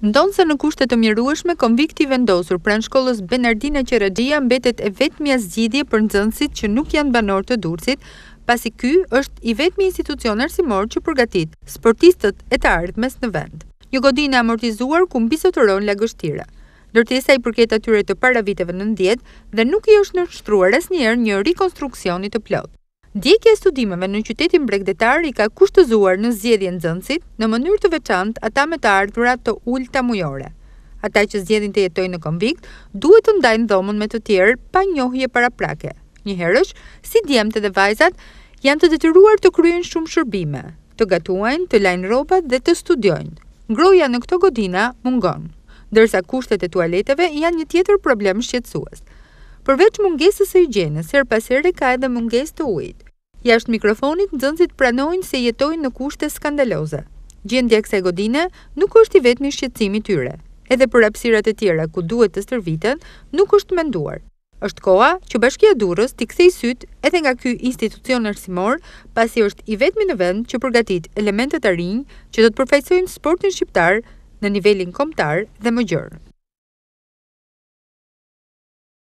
Ndonë se në kushtet të mirueshme, konvikti vendosur pranë shkollës Benardina Qeradia mbetet e vetëmja zgjidhje për nëzënsit që nuk janë banor të durësit, pasi ky është i vetëmi institucion arsimor që përgatit sportistët e të ardhmes në vend. Një godinë amortizuar ku mbisot të ronë lagështira. Dërtesa i përket atyre të para viteve në ndjetë dhe nuk i është nështruar as njerë një rekonstruksionit të plot. Ndjekje e studimeve në qytetin bregdetar i ka kushtëzuar në zjedhjen zëndësit në mënyrë të veçant ata me të ardhurat të ullë të mujore. Ata që zjedhin të jetoj në konvikt, duhet të ndajnë dhomën me të tjerë pa njohje para prake. Njëherësh, si djemët dhe vajzat, janë të detyruar të kryen shumë shërbime, të gatuajnë, të lajnë robat dhe të studiojnë. Ngroja në këto godina mungon, dërsa kushtet e tualeteve janë një tjetër problem shqetsuasë përveç mungesës së higjienës, her pas here ka edhe mungesë të ujit. Jashtë mikrofonit nxënësit pranojnë se jetojnë në kushte skandaloze. Gjendja e kësaj godine nuk është i vetmi shqetësimi i tyre. Edhe për hapësirat e tjera ku duhet të stërviten, nuk është menduar. Është koha që Bashkia e Durrës t'i kthejë syt edhe nga ky institucion arsimor, pasi është i vetmi në vend që përgatit elemente të rinj që do të përfaqësojnë sportin shqiptar në nivelin kombëtar dhe më gjerë.